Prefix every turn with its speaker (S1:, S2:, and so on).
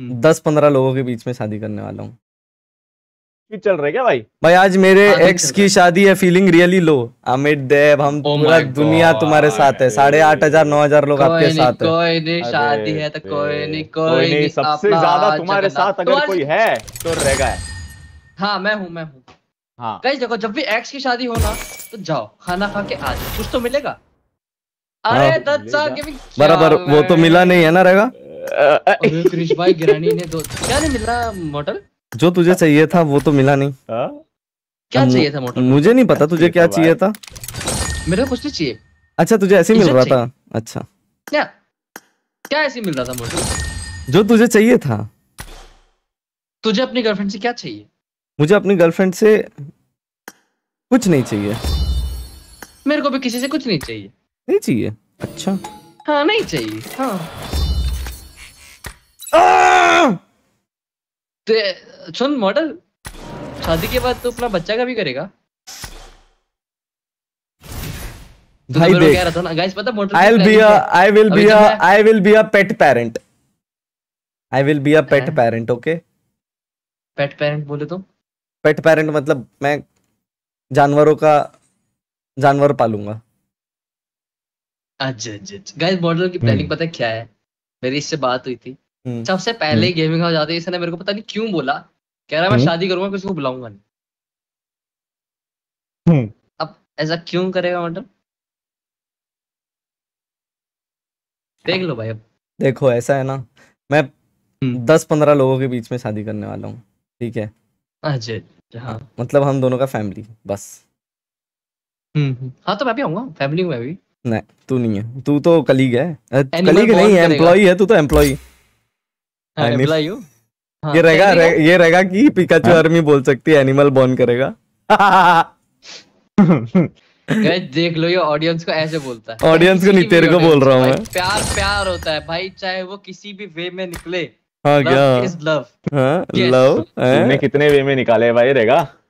S1: हम्म। दस पंद्रह लोगों के बीच में शादी करने वाला हूँ चल रहे क्या भाई भाई आज मेरे एक्स हाँ, की शादी है feeling really low Amit Dev हम oh पूरा oh दुनिया तुम्हारे साथ है साढ़े आठ हजार नौ हजार लोग आपके साथ है कोई नहीं शादी है तो कोई नहीं कोई नहीं सबसे ज्यादा तुम्हारे साथ अगर कोई है तो रहेगा है हाँ मैं हूँ मैं हूँ हाँ कई देखो जब भी एक्स की शादी हो ना तो जाओ खाना खा के आ जाओ कुछ तो मिलेगा अरे हाँ। बराबर वो तो मिला नहीं है ना रहेगा कृष भाई गिरानी ने दो क्या नहीं मिला मॉडल जो तुझे हाँ। चाहिए था वो तो मिला नहीं हाँ।
S2: क्या चाहिए था मोटर
S1: मुझे नहीं पता तुझे क्या चाहिए था मेरा कुछ नहीं चाहिए अच्छा तुझे ऐसे मिल रहा था अच्छा क्या क्या ऐसे मिल रहा था मोटर जो तुझे चाहिए था तुझे अपनी गर्लफ्रेंड से क्या चाहिए मुझे अपनी गर्लफ्रेंड से कुछ नहीं चाहिए मेरे को भी किसी से कुछ नहीं चाहिए नहीं चाहिए अच्छा हाँ नहीं चाहिए हाँ ते सुन मॉडल शादी के बाद तो अपना बच्चा का भी करेगा भाई तो देख रहा था ना गाइस पता model I will be a I will be a I will be a pet parent I will be a pet parent okay pet parent बोले तो पेट पेरेंट मतलब मैं जानवरों का जानवर पालूंगा अच्छा अच्छा गाइस अच्छा। मॉडल की प्लानिंग हम्म। पता क्या है मेरी इससे बात हुई थी हम्म। सबसे पहले ही गेमिंग हाउस जाते हैं इसने मेरे को पता नहीं क्यों बोला कह रहा मैं हम्म। शादी करूंगा किसी को बुलाऊंगा नहीं हम्म। अब ऐसा क्यों करेगा मैडम मतलब? देख लो भाई अब देखो ऐसा है ना मैं दस पंद्रह लोगों के बीच में शादी करने वाला हूँ ठीक है अच्छा, अच्छा हाँ मतलब हम दोनों का फैमिली बस हम्म हाँ तो मैं भी आऊंगा फैमिली हूँ मैं भी नहीं तू नहीं है तू तो कलीग है कलीग नहीं है एम्प्लॉय है तू तो एम्प्लॉय हाँ, हाँ, ये रहेगा रहे, ये रहेगा कि पिकाचू हाँ। आर्मी बोल सकती है एनिमल बॉर्न करेगा गाइस देख लो ये ऑडियंस को ऐसे बोलता है ऑडियंस को नहीं तेरे को बोल रहा हूं मैं प्यार प्यार होता है भाई चाहे वो किसी भी वे में निकले हां क्या इज लव हां लव तुमने कितने वे में निकाले भाई रेगा